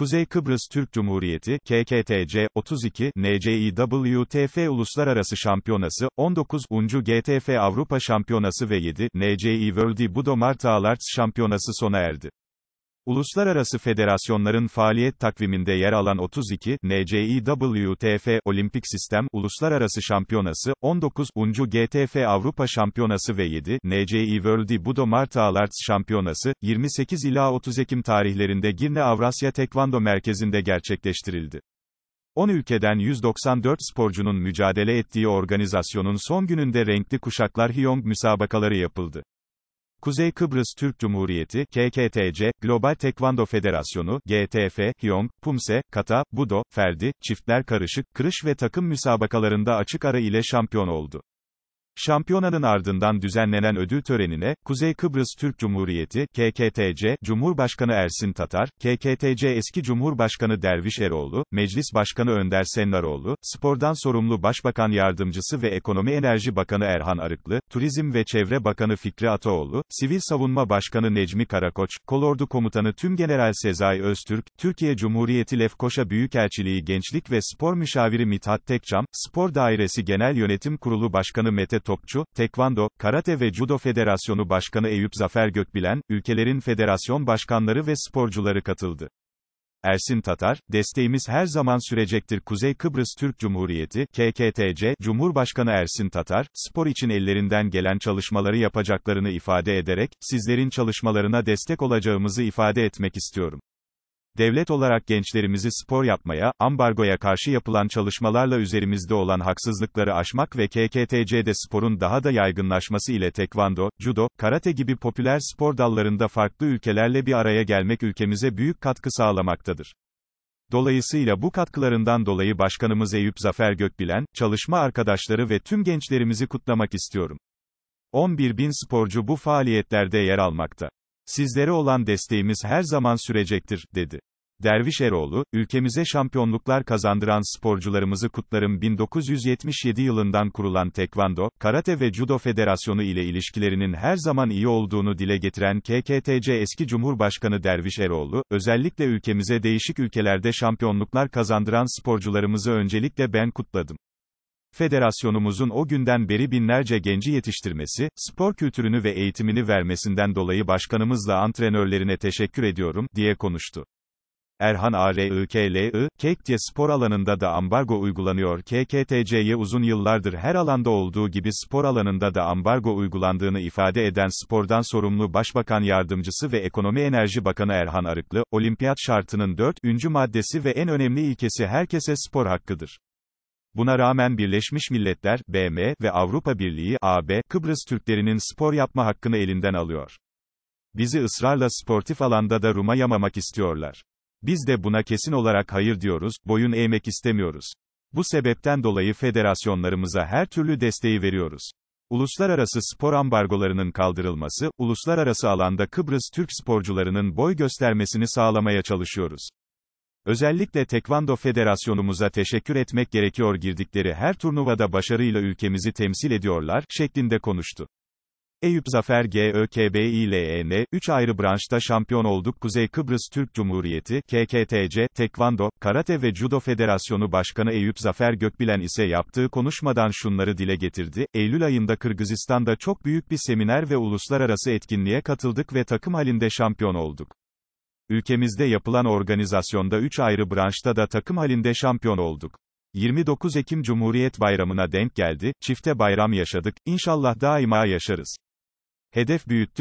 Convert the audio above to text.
Kuzey Kıbrıs Türk Cumhuriyeti, KKTC, 32, NCIWTF Uluslararası Şampiyonası, 19. Uncu GTF Avrupa Şampiyonası ve 7, NCI World Budomart Arts Şampiyonası sona erdi. Uluslararası federasyonların faaliyet takviminde yer alan 32 NCIWTF Olimpik Sistem Uluslararası Şampiyonası, 19. GTF Avrupa Şampiyonası ve 7 NCI World Budo Martial Arts Şampiyonası 28 ila 30 Ekim tarihlerinde Girne Avrasya Tekvando Merkezi'nde gerçekleştirildi. 10 ülkeden 194 sporcunun mücadele ettiği organizasyonun son gününde renkli kuşaklar Hiyong müsabakaları yapıldı. Kuzey Kıbrıs Türk Cumhuriyeti, KKTC, Global Tekvando Federasyonu, GTF, Hyong, Pumse, Kata, Budo, Ferdi, Çiftler Karışık, Kırış ve takım müsabakalarında açık ara ile şampiyon oldu. Şampiyonanın ardından düzenlenen ödül törenine, Kuzey Kıbrıs Türk Cumhuriyeti, KKTC, Cumhurbaşkanı Ersin Tatar, KKTC eski Cumhurbaşkanı Derviş Eroğlu, Meclis Başkanı Önder Sennaroğlu, spordan sorumlu Başbakan Yardımcısı ve Ekonomi Enerji Bakanı Erhan Arıklı, Turizm ve Çevre Bakanı Fikri Ataoğlu, Sivil Savunma Başkanı Necmi Karakoç, Kolordu Komutanı Tümgeneral Sezai Öztürk, Türkiye Cumhuriyeti Lefkoşa Büyükelçiliği Gençlik ve Spor Müşaviri Mithat Tekçam, Spor Dairesi Genel Yönetim Kurulu Başkanı Mete Topçu, Tekvando, Karate ve Judo Federasyonu Başkanı Eyüp Zafer Gökbilen, ülkelerin federasyon başkanları ve sporcuları katıldı. Ersin Tatar, desteğimiz her zaman sürecektir Kuzey Kıbrıs Türk Cumhuriyeti, KKTC, Cumhurbaşkanı Ersin Tatar, spor için ellerinden gelen çalışmaları yapacaklarını ifade ederek, sizlerin çalışmalarına destek olacağımızı ifade etmek istiyorum. Devlet olarak gençlerimizi spor yapmaya, ambargoya karşı yapılan çalışmalarla üzerimizde olan haksızlıkları aşmak ve KKTC'de sporun daha da yaygınlaşması ile tekvando, judo, karate gibi popüler spor dallarında farklı ülkelerle bir araya gelmek ülkemize büyük katkı sağlamaktadır. Dolayısıyla bu katkılarından dolayı Başkanımız Eyüp Zafer Gökbilen, çalışma arkadaşları ve tüm gençlerimizi kutlamak istiyorum. 11 bin sporcu bu faaliyetlerde yer almakta. Sizlere olan desteğimiz her zaman sürecektir, dedi. Derviş Eroğlu, ülkemize şampiyonluklar kazandıran sporcularımızı kutlarım 1977 yılından kurulan Tekvando, Karate ve Judo Federasyonu ile ilişkilerinin her zaman iyi olduğunu dile getiren KKTC eski Cumhurbaşkanı Derviş Eroğlu, özellikle ülkemize değişik ülkelerde şampiyonluklar kazandıran sporcularımızı öncelikle ben kutladım. Federasyonumuzun o günden beri binlerce genci yetiştirmesi, spor kültürünü ve eğitimini vermesinden dolayı başkanımızla antrenörlerine teşekkür ediyorum, diye konuştu. Erhan ARIKLI, KKTY e spor alanında da ambargo uygulanıyor. KKTC'ye uzun yıllardır her alanda olduğu gibi spor alanında da ambargo uygulandığını ifade eden spordan sorumlu Başbakan Yardımcısı ve Ekonomi Enerji Bakanı Erhan Arıklı, olimpiyat şartının 4. maddesi ve en önemli ilkesi herkese spor hakkıdır. Buna rağmen Birleşmiş Milletler, BM ve Avrupa Birliği, AB, Kıbrıs Türklerinin spor yapma hakkını elinden alıyor. Bizi ısrarla sportif alanda da Rum'a yamamak istiyorlar. Biz de buna kesin olarak hayır diyoruz, boyun eğmek istemiyoruz. Bu sebepten dolayı federasyonlarımıza her türlü desteği veriyoruz. Uluslararası spor ambargolarının kaldırılması, uluslararası alanda Kıbrıs Türk sporcularının boy göstermesini sağlamaya çalışıyoruz. Özellikle Tekvando Federasyonumuza teşekkür etmek gerekiyor girdikleri her turnuvada başarıyla ülkemizi temsil ediyorlar, şeklinde konuştu. Eyüp Zafer GÖKBİLEN, 3 ayrı branşta şampiyon olduk Kuzey Kıbrıs Türk Cumhuriyeti, KKTC, Tekvando, Karate ve Judo Federasyonu Başkanı Eyüp Zafer Gökbilen ise yaptığı konuşmadan şunları dile getirdi, Eylül ayında Kırgızistan'da çok büyük bir seminer ve uluslararası etkinliğe katıldık ve takım halinde şampiyon olduk. Ülkemizde yapılan organizasyonda 3 ayrı branşta da takım halinde şampiyon olduk. 29 Ekim Cumhuriyet Bayramı'na denk geldi, çifte bayram yaşadık, inşallah daima yaşarız. Hedef büyüttük,